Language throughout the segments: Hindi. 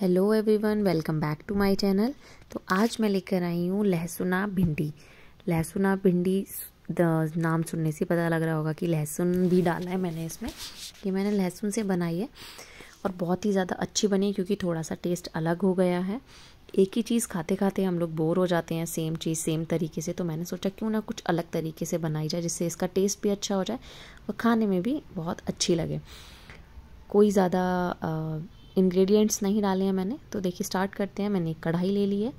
hello everyone welcome back to my channel तो आज मैं लेकर आई हूँ लहसुना भिंडी लहसुना भिंडी नाम सुनने से पता लग रहा होगा कि लहसुन भी डाला है मैंने इसमें कि मैंने लहसुन से बनाई है और बहुत ही ज़्यादा अच्छी बनी क्योंकि थोड़ा सा टेस्ट अलग हो गया है एक ही चीज़ खाते खाते हम लोग बोर हो जाते हैं सेम चीज़ सेम तरीके से तो मैंने सोचा क्यों ना कुछ अलग तरीके से बनाई जाए जिससे इसका टेस्ट भी अच्छा हो जाए और खाने में भी बहुत अच्छी लगे कोई ज़्यादा इंग्रेडिएंट्स नहीं डाले हैं मैंने तो देखिए स्टार्ट करते हैं मैंने एक कढ़ाई ले ली है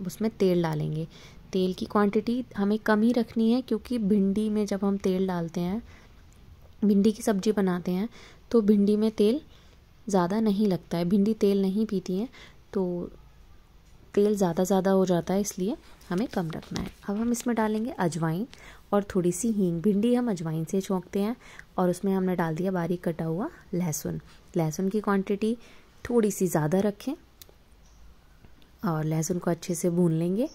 अब उसमें तेल डालेंगे तेल की क्वांटिटी हमें कम ही रखनी है क्योंकि भिंडी में जब हम तेल डालते हैं भिंडी की सब्जी बनाते हैं तो भिंडी में तेल ज़्यादा नहीं लगता है भिंडी तेल नहीं पीती है तो तेल ज़्यादा ज़्यादा हो जाता है इसलिए हमें कम रखना है अब हम इसमें डालेंगे अजवाइन और थोड़ी सी हींग भिंडी हम अजवाइन से छोंकते हैं और उसमें हमने डाल दिया बारीक कटा हुआ लहसुन लहसुन की क्वांटिटी थोड़ी सी ज़्यादा रखें और लहसुन को अच्छे से भून लेंगे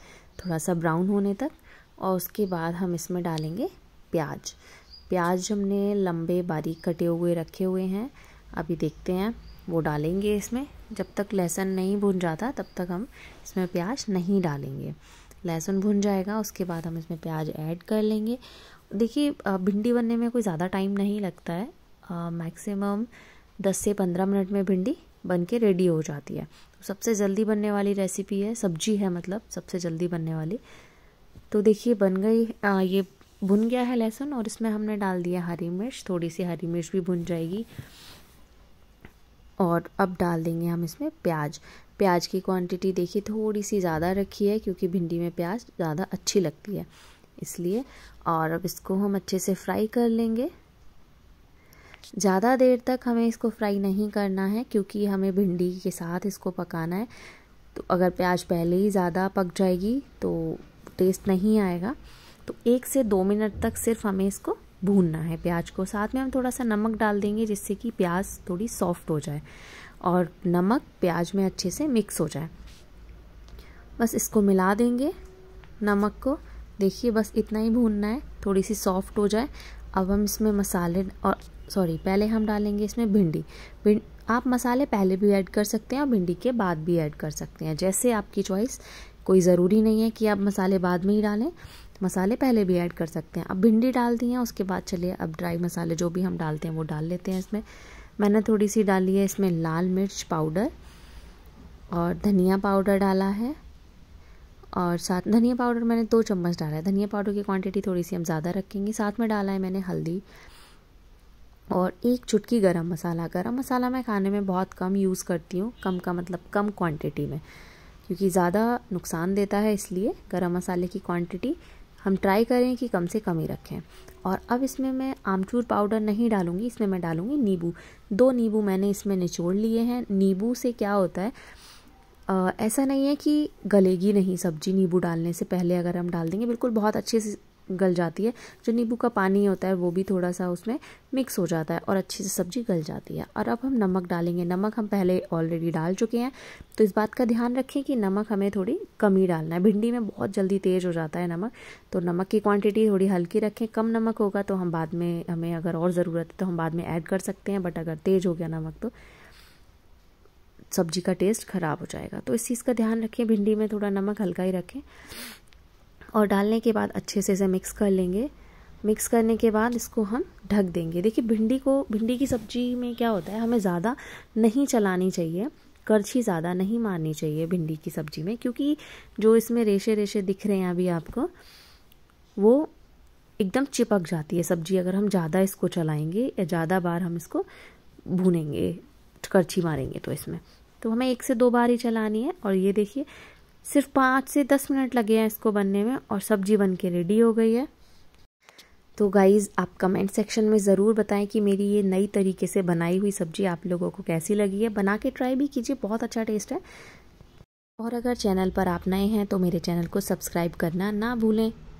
थोड़ा सा ब्राउन होने तक और उसके बाद हम इसमें डालेंगे प्याज प्याज हमने लंबे बारीक कटे हुए रखे हुए हैं अभी देखते हैं वो डालेंगे इसमें जब तक लहसुन नहीं भून जाता तब तक हम इसमें प्याज नहीं डालेंगे लहसुन भुन जाएगा उसके बाद हम इसमें प्याज ऐड कर लेंगे देखिए भिंडी बनने में कोई ज़्यादा टाइम नहीं लगता है मैक्सिमम दस से पंद्रह मिनट में भिंडी बन के रेडी हो जाती है तो सबसे जल्दी बनने वाली रेसिपी है सब्जी है मतलब सबसे जल्दी बनने वाली तो देखिए बन गई आ, ये भुन गया है लहसुन और इसमें हमने डाल दिया हरी मिर्च थोड़ी सी हरी मिर्च भी भुन जाएगी और अब डाल देंगे हम इसमें प्याज प्याज की क्वांटिटी देखिए थोड़ी सी ज़्यादा रखी है क्योंकि भिंडी में प्याज ज़्यादा अच्छी लगती है इसलिए और अब इसको हम अच्छे से फ्राई कर लेंगे ज़्यादा देर तक हमें इसको फ्राई नहीं करना है क्योंकि हमें भिंडी के साथ इसको पकाना है तो अगर प्याज पहले ही ज़्यादा पक जाएगी तो टेस्ट नहीं आएगा तो एक से दो मिनट तक सिर्फ हमें इसको भूनना है प्याज को साथ में हम थोड़ा सा नमक डाल देंगे जिससे कि प्याज थोड़ी सॉफ्ट हो जाए और नमक प्याज में अच्छे से मिक्स हो जाए बस इसको मिला देंगे नमक को देखिए बस इतना ही भूनना है थोड़ी सी सॉफ्ट हो जाए अब हम इसमें मसाले और सॉरी पहले हम डालेंगे इसमें भिंडी भिंड आप मसाले पहले भी ऐड कर सकते हैं और भिंडी के बाद भी ऐड कर सकते हैं जैसे आपकी चॉइस कोई ज़रूरी नहीं है कि आप मसाले बाद में ही डालें मसाले पहले भी ऐड कर सकते हैं अब भिंडी डाल दी उसके बाद चलिए अब ड्राई मसाले जो भी हम डालते हैं वो डाल लेते हैं इसमें मैंने थोड़ी सी डाली है इसमें लाल मिर्च पाउडर और धनिया पाउडर डाला है और साथ धनिया पाउडर मैंने दो चम्मच डाला है धनिया पाउडर की क्वांटिटी थोड़ी सी हम ज़्यादा रखेंगे साथ में डाला है मैंने हल्दी और एक चुटकी गरम मसाला गरम मसाला मैं खाने में बहुत कम यूज़ करती हूँ कम का मतलब कम क्वांटिटी में क्योंकि ज़्यादा नुकसान देता है इसलिए गरम मसाले की क्वांटिटी हम ट्राई करें कि कम से कम ही रखें और अब इसमें मैं आमचूर पाउडर नहीं डालूंगी इसमें मैं डालूंगी नींबू दो नींबू मैंने इसमें निचोड़ लिए हैं नींबू से क्या होता है आ, ऐसा नहीं है कि गलेगी नहीं सब्जी नींबू डालने से पहले अगर हम डाल देंगे बिल्कुल बहुत अच्छे से गल जाती है जो नींबू का पानी होता है वो भी थोड़ा सा उसमें मिक्स हो जाता है और अच्छी से सब्जी गल जाती है और अब हम नमक डालेंगे नमक हम पहले ऑलरेडी डाल चुके हैं तो इस बात का ध्यान रखें कि नमक हमें थोड़ी कम ही डालना है भिंडी में बहुत जल्दी तेज़ हो जाता है नमक तो नमक की क्वांटिटी थोड़ी हल्की रखें कम नमक होगा तो हम बाद में हमें अगर और ज़रूरत है तो हम बाद में ऐड कर सकते हैं बट अगर तेज़ हो गया नमक तो सब्जी का टेस्ट ख़राब हो जाएगा तो इस चीज़ का ध्यान रखें भिंडी में थोड़ा नमक हल्का ही रखें और डालने के बाद अच्छे से इसे मिक्स कर लेंगे मिक्स करने के बाद इसको हम ढक देंगे देखिए भिंडी को भिंडी की सब्जी में क्या होता है हमें ज़्यादा नहीं चलानी चाहिए करछी ज़्यादा नहीं मारनी चाहिए भिंडी की सब्जी में क्योंकि जो इसमें रेशे रेशे दिख रहे हैं अभी आपको वो एकदम चिपक जाती है सब्जी अगर हम ज़्यादा इसको चलाएंगे या ज़्यादा बार हम इसको भूनेंगे करछी मारेंगे तो इसमें तो हमें एक से दो बार ही चलानी है और ये देखिए सिर्फ पाँच से दस मिनट लगे हैं इसको बनने में और सब्जी बन के रेडी हो गई है तो गाइज़ आप कमेंट सेक्शन में ज़रूर बताएं कि मेरी ये नई तरीके से बनाई हुई सब्जी आप लोगों को कैसी लगी है बना के ट्राई भी कीजिए बहुत अच्छा टेस्ट है और अगर चैनल पर आप नए हैं तो मेरे चैनल को सब्सक्राइब करना ना भूलें